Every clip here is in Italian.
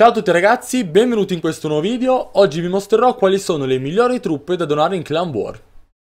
Ciao a tutti ragazzi, benvenuti in questo nuovo video, oggi vi mostrerò quali sono le migliori truppe da donare in Clan War.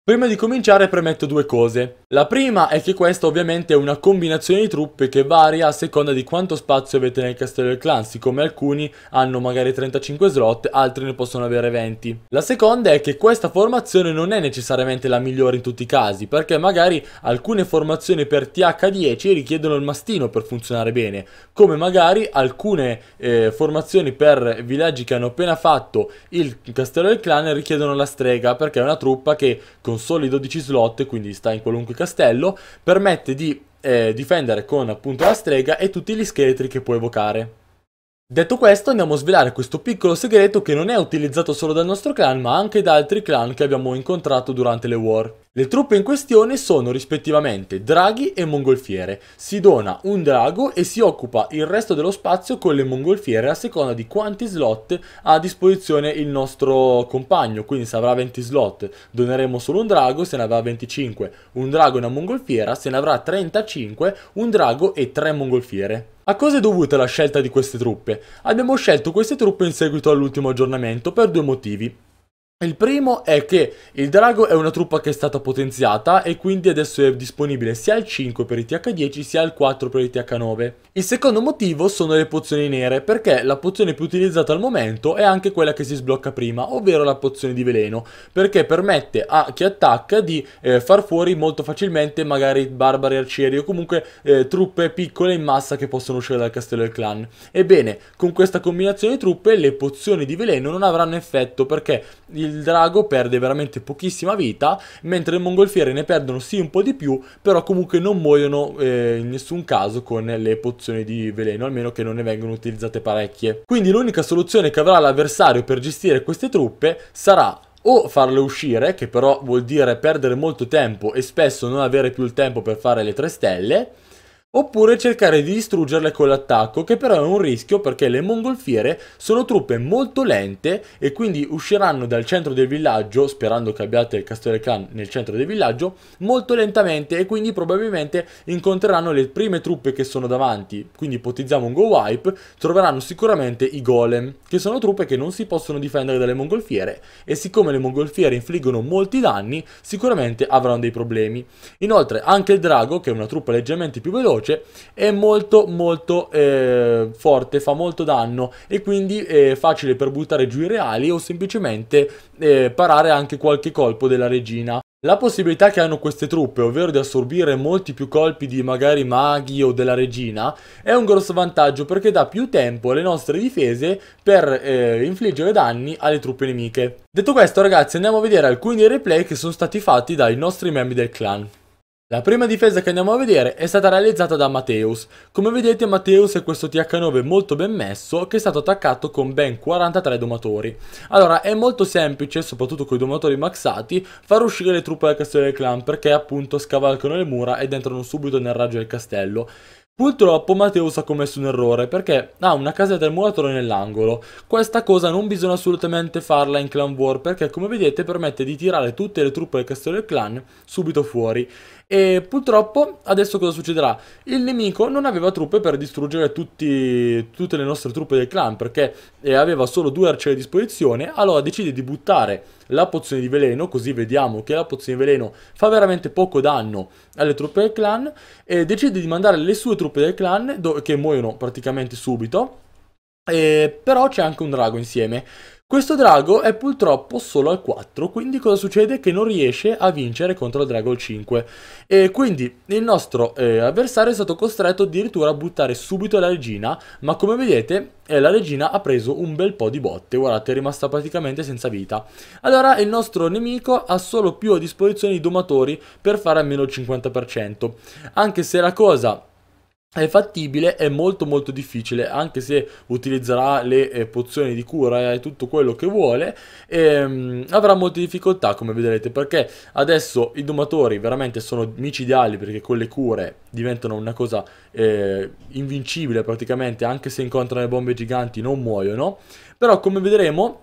Prima di cominciare premetto due cose. La prima è che questa ovviamente è una combinazione di truppe che varia a seconda di quanto spazio avete nel castello del clan, siccome alcuni hanno magari 35 slot, altri ne possono avere 20. La seconda è che questa formazione non è necessariamente la migliore in tutti i casi, perché magari alcune formazioni per TH10 richiedono il mastino per funzionare bene, come magari alcune eh, formazioni per villaggi che hanno appena fatto il castello del clan richiedono la strega, perché è una truppa che con con soli 12 slot, quindi sta in qualunque castello, permette di eh, difendere con appunto la strega e tutti gli scheletri che può evocare. Detto questo andiamo a svelare questo piccolo segreto che non è utilizzato solo dal nostro clan ma anche da altri clan che abbiamo incontrato durante le war. Le truppe in questione sono rispettivamente draghi e mongolfiere. Si dona un drago e si occupa il resto dello spazio con le mongolfiere a seconda di quanti slot ha a disposizione il nostro compagno. Quindi se avrà 20 slot doneremo solo un drago, se ne avrà 25 un drago e una mongolfiera, se ne avrà 35 un drago e 3 mongolfiere. A cosa è dovuta la scelta di queste truppe? Abbiamo scelto queste truppe in seguito all'ultimo aggiornamento per due motivi. Il primo è che il drago è una truppa che è stata potenziata e quindi adesso è disponibile sia il 5 per i TH10 sia il 4 per i TH9. Il secondo motivo sono le pozioni nere perché la pozione più utilizzata al momento è anche quella che si sblocca prima, ovvero la pozione di veleno, perché permette a chi attacca di eh, far fuori molto facilmente magari barbari arcieri o comunque eh, truppe piccole in massa che possono uscire dal castello del clan. Ebbene, con questa combinazione di truppe le pozioni di veleno non avranno effetto perché il il drago perde veramente pochissima vita, mentre le mongolfiere ne perdono sì un po' di più, però comunque non muoiono eh, in nessun caso con le pozioni di veleno, almeno che non ne vengano utilizzate parecchie. Quindi l'unica soluzione che avrà l'avversario per gestire queste truppe sarà o farle uscire, che però vuol dire perdere molto tempo e spesso non avere più il tempo per fare le tre stelle, oppure cercare di distruggerle con l'attacco, che però è un rischio perché le mongolfiere sono truppe molto lente e quindi usciranno dal centro del villaggio, sperando che abbiate il Castore Khan nel centro del villaggio, molto lentamente e quindi probabilmente incontreranno le prime truppe che sono davanti, quindi ipotizziamo un go wipe, troveranno sicuramente i golem, che sono truppe che non si possono difendere dalle mongolfiere e siccome le mongolfiere infliggono molti danni, sicuramente avranno dei problemi. Inoltre anche il drago, che è una truppa leggermente più veloce, veloce, è molto molto eh, forte, fa molto danno e quindi è facile per buttare giù i reali o semplicemente eh, parare anche qualche colpo della regina. La possibilità che hanno queste truppe, ovvero di assorbire molti più colpi di magari maghi o della regina, è un grosso vantaggio perché dà più tempo alle nostre difese per eh, infliggere danni alle truppe nemiche. Detto questo ragazzi andiamo a vedere alcuni replay che sono stati fatti dai nostri membri del clan. La prima difesa che andiamo a vedere è stata realizzata da Mateus. Come vedete Mateus è questo TH9 molto ben messo che è stato attaccato con ben 43 domatori. Allora è molto semplice, soprattutto con i domatori maxati, far uscire le truppe dal castello del clan perché appunto scavalcano le mura ed entrano subito nel raggio del castello. Purtroppo Mateus ha commesso un errore perché ha una casetta del muratore nell'angolo. Questa cosa non bisogna assolutamente farla in Clan War perché come vedete permette di tirare tutte le truppe del castello del clan subito fuori e purtroppo adesso cosa succederà? Il nemico non aveva truppe per distruggere tutti, tutte le nostre truppe del clan perché eh, aveva solo due arcieri a disposizione, allora decide di buttare la pozione di veleno, così vediamo che la pozione di veleno fa veramente poco danno alle truppe del clan, e decide di mandare le sue truppe del clan che muoiono praticamente subito. Eh, però c'è anche un drago insieme questo drago è purtroppo solo al 4, quindi cosa succede? Che non riesce a vincere contro il drago al 5. E quindi il nostro eh, avversario è stato costretto addirittura a buttare subito la regina, ma come vedete eh, la regina ha preso un bel po' di botte, guardate è rimasta praticamente senza vita. Allora il nostro nemico ha solo più a disposizione i domatori per fare almeno il 50%, anche se la cosa è fattibile, è molto molto difficile, anche se utilizzerà le eh, pozioni di cura e tutto quello che vuole, ehm, avrà molte difficoltà come vedrete, perché adesso i domatori veramente sono micidiali perché con le cure diventano una cosa eh, invincibile praticamente, anche se incontrano le bombe giganti non muoiono, però come vedremo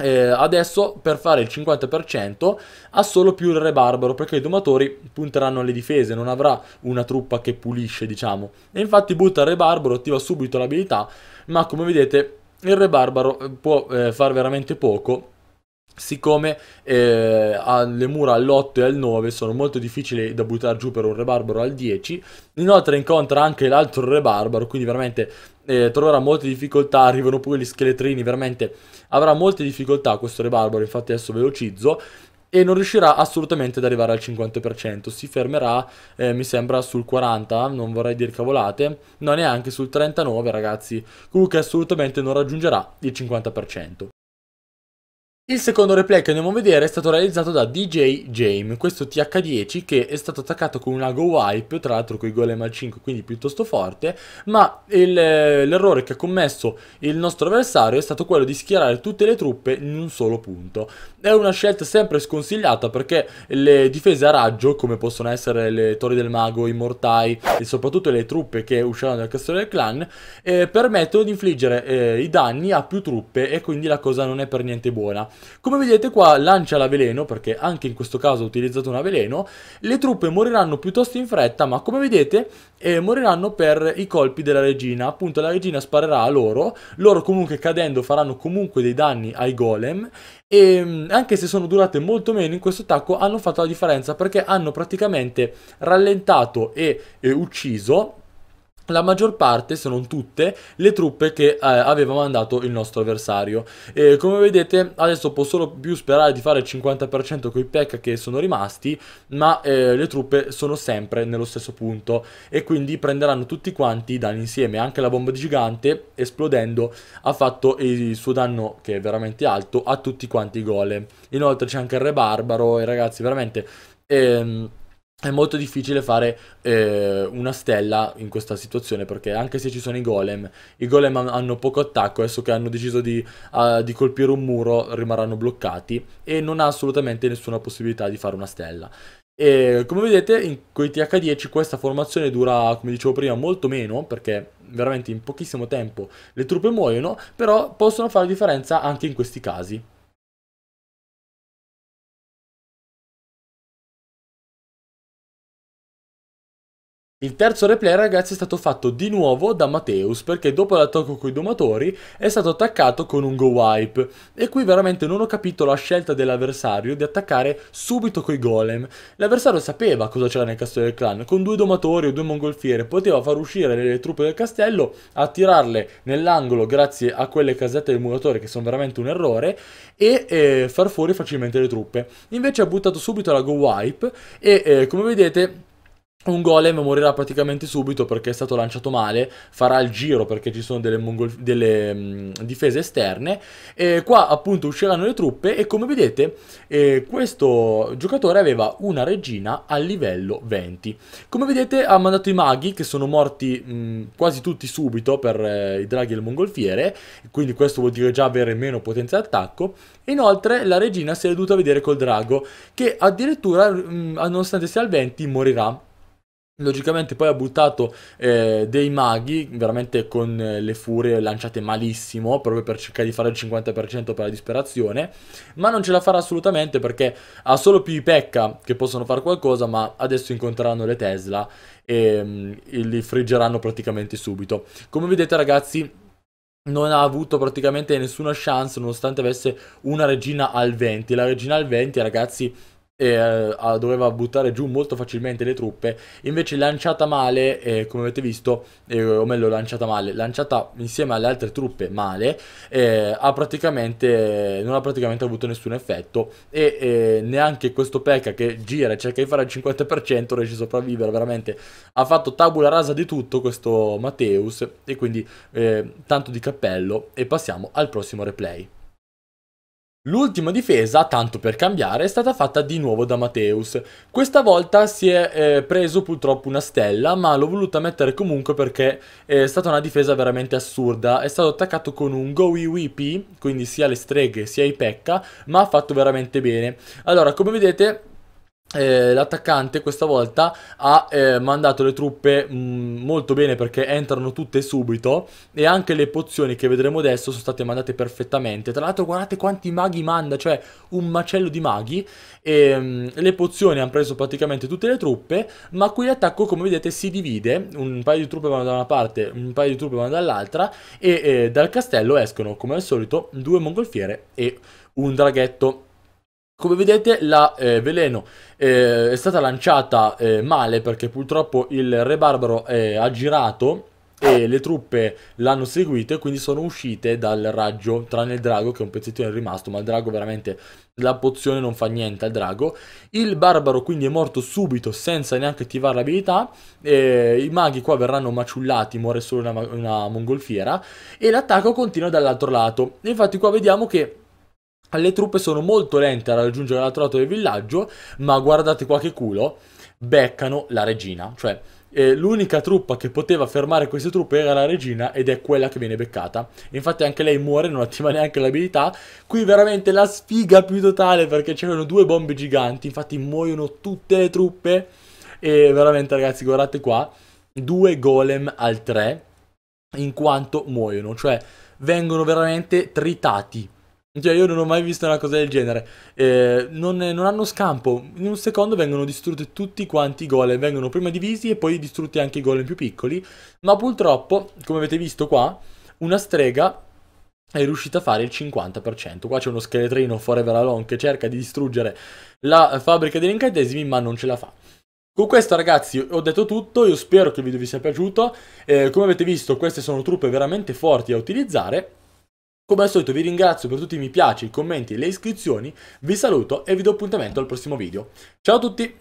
eh, adesso per fare il 50% ha solo più il re barbaro perché i domatori punteranno alle difese, non avrà una truppa che pulisce diciamo. E infatti butta il re barbaro, attiva subito l'abilità, ma come vedete il re barbaro eh, può eh, far veramente poco siccome eh, le mura all'8 e al 9 sono molto difficili da buttare giù per un re barbaro al 10 inoltre incontra anche l'altro re barbaro quindi veramente eh, troverà molte difficoltà arrivano pure gli scheletrini veramente avrà molte difficoltà questo re barbaro infatti adesso velocizzo e non riuscirà assolutamente ad arrivare al 50%, si fermerà eh, mi sembra sul 40, non vorrei dire cavolate, no neanche sul 39 ragazzi, comunque assolutamente non raggiungerà il 50%. Il secondo replay che andiamo a vedere è stato realizzato da DJ Jame, questo TH10 che è stato attaccato con un ago wipe, tra l'altro con i golem al 5 quindi piuttosto forte, ma l'errore che ha commesso il nostro avversario è stato quello di schierare tutte le truppe in un solo punto. È una scelta sempre sconsigliata perché le difese a raggio, come possono essere le torri del mago, i mortai e soprattutto le truppe che usciranno dal castello del clan, eh, permettono di infliggere eh, i danni a più truppe e quindi la cosa non è per niente buona. Come vedete qua lancia la veleno, perché anche in questo caso ha utilizzato una veleno, le truppe moriranno piuttosto in fretta, ma come vedete eh, moriranno per i colpi della regina, appunto la regina sparerà a loro, loro comunque cadendo faranno comunque dei danni ai golem, e mm, anche se sono durate molto meno in questo attacco hanno fatto la differenza perché hanno praticamente rallentato e eh, ucciso la maggior parte, se non tutte, le truppe che eh, aveva mandato il nostro avversario. E come vedete adesso posso solo più sperare di fare il 50% con i pack che sono rimasti, ma eh, le truppe sono sempre nello stesso punto e quindi prenderanno tutti quanti i danni insieme. Anche la bomba di gigante, esplodendo, ha fatto il suo danno, che è veramente alto, a tutti quanti i gole. Inoltre c'è anche il re barbaro e ragazzi veramente... Ehm, è molto difficile fare eh, una stella in questa situazione perché anche se ci sono i golem, i golem hanno poco attacco, adesso che hanno deciso di, uh, di, colpire un muro rimarranno bloccati e non ha assolutamente nessuna possibilità di fare una stella. E, come vedete in, con i TH10 questa formazione dura come dicevo prima molto meno perché veramente in pochissimo tempo le truppe muoiono però possono fare differenza anche in questi casi. Il terzo replay ragazzi è stato fatto di nuovo da Mateus perché dopo l'attacco con i domatori è stato attaccato con un go wipe e qui veramente non ho capito la scelta dell'avversario di attaccare subito coi golem. L'avversario sapeva cosa c'era nel castello del clan, con due domatori o due mongolfiere poteva far uscire le truppe del castello, attirarle nell'angolo grazie a quelle casette del muratore che sono veramente un errore e eh, far fuori facilmente le truppe. Invece ha buttato subito la go wipe e eh, come vedete un golem morirà praticamente subito perché è stato lanciato male, farà il giro perché ci sono delle, delle mh, difese esterne. E qua appunto usciranno le truppe e come vedete eh, questo giocatore aveva una regina a livello 20. Come vedete ha mandato i maghi che sono morti mh, quasi tutti subito per eh, i draghi e il mongolfiere, quindi questo vuol dire già avere meno potenza d'attacco. Inoltre la regina si è dovuta vedere col drago che addirittura mh, nonostante sia al 20 morirà Logicamente poi ha buttato eh, dei maghi veramente con eh, le furie lanciate malissimo proprio per cercare di fare il 50% per la disperazione ma non ce la farà assolutamente perché ha solo più i pecca che possono fare qualcosa ma adesso incontreranno le Tesla e, mm, e li friggeranno praticamente subito. Come vedete ragazzi non ha avuto praticamente nessuna chance nonostante avesse una regina al 20. La regina al 20 ragazzi e eh, doveva buttare giù molto facilmente le truppe invece lanciata male eh, come avete visto eh, o meglio lanciata male lanciata insieme alle altre truppe male eh, ha praticamente non ha praticamente avuto nessun effetto e eh, neanche questo P.E.K.K. che gira e cerca di fare il 50% riesce a sopravvivere veramente ha fatto tabula rasa di tutto questo Mateus e quindi eh, tanto di cappello e passiamo al prossimo replay L'ultima difesa, tanto per cambiare, è stata fatta di nuovo da Mateus. Questa volta si è eh, preso purtroppo una stella, ma l'ho voluta mettere comunque perché è stata una difesa veramente assurda. È stato attaccato con un Go WP, quindi sia le streghe sia i pecca, ma ha fatto veramente bene. Allora, come vedete, eh, l'attaccante questa volta ha eh, mandato le truppe mh, mm, molto bene perché entrano tutte subito e anche le pozioni che vedremo adesso sono state mandate perfettamente. Tra l'altro guardate quanti maghi manda, cioè un macello di maghi e ehm, mh, le pozioni hanno preso praticamente tutte le truppe, ma qui l'attacco come vedete si divide, un paio di truppe vanno da una parte, un paio di truppe vanno dall'altra e eh, dal castello escono come al solito due mongolfiere e un draghetto. Come vedete la eh, veleno eh, è stata lanciata eh, male perché purtroppo il re barbaro ha girato e le truppe l'hanno seguito e quindi sono uscite dal raggio tranne il drago che è un pezzettino è rimasto ma il drago veramente la pozione non fa niente al drago il barbaro quindi è morto subito senza neanche attivare l'abilità i maghi qua verranno maciullati muore solo una, una mongolfiera e l'attacco continua dall'altro lato infatti qua vediamo che le truppe sono molto lente a raggiungere l'altro lato del villaggio, ma guardate qua che culo, beccano la regina, cioè eh, l'unica truppa che poteva fermare queste truppe era la regina ed è quella che viene beccata. Infatti anche lei muore, non attiva neanche l'abilità. Qui veramente la sfiga più totale perché c'erano due bombe giganti, infatti muoiono tutte le truppe e veramente ragazzi guardate qua, due golem al tre in quanto muoiono, cioè vengono veramente tritati cioè, io non ho mai visto una cosa del genere. Eh, non, non, hanno scampo. In un secondo vengono distrutti tutti quanti i gol. Vengono prima divisi e poi distrutti anche i gol più piccoli. Ma purtroppo, come avete visto qua, una strega è riuscita a fare il 50%. Qua c'è uno scheletrino Forever Alone che cerca di distruggere la fabbrica degli incantesimi, ma non ce la fa. Con questo ragazzi ho detto tutto, io spero che il video vi sia piaciuto, eh, come avete visto queste sono truppe veramente forti da utilizzare come al solito vi ringrazio per tutti i mi piace, i commenti e le iscrizioni, vi saluto e vi do appuntamento al prossimo video. Ciao a tutti!